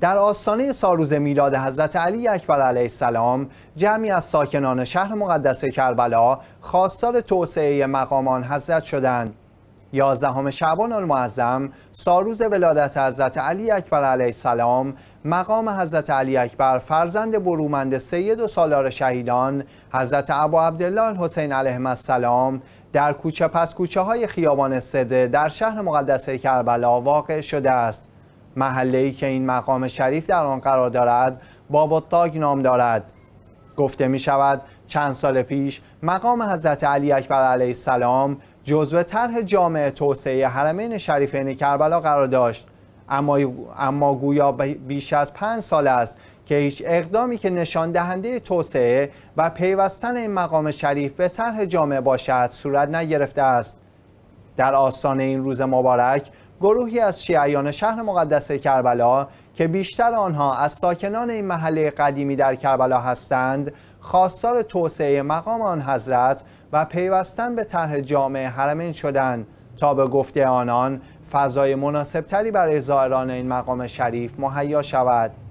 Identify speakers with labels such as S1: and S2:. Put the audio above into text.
S1: در آستانه سالروز میلاد حضرت علی اکبر علیه السلام جمعی از ساکنان شهر مقدس کربلا خواستار توسعه مقامان حضرت شدند. یازدهم شعبان المعظم سالروز ولادت حضرت علی اکبر علیه السلام مقام حضرت علی اکبر فرزند برومند سید و سالار شهیدان حضرت ابا عبدالله حسین علیه السلام در کوچه پس کوچه های خیابان سده در شهر مقدس کربلا واقع شده است محله که این مقام شریف در آن قرار دارد تاگ نام دارد گفته می شود چند سال پیش مقام حضرت علی اکبر علیه السلام جزو طرح جامعه توسعه حرمین شریفین کربلا قرار داشت اما, اما گویا بیش از پنج سال است که هیچ اقدامی که نشان دهنده توسعه و پیوستن این مقام شریف به طرح جامعه باشد صورت نگرفته است در آستانه این روز مبارک گروهی از شیعیان شهر مقدس کربلا که بیشتر آنها از ساکنان این محله قدیمی در کربلا هستند خواستار توسعه مقام آن حضرت و پیوستن به طرح جامعه حرمین شدند تا به گفته آنان فضای مناسبتری برای زائران این مقام شریف مهیا شود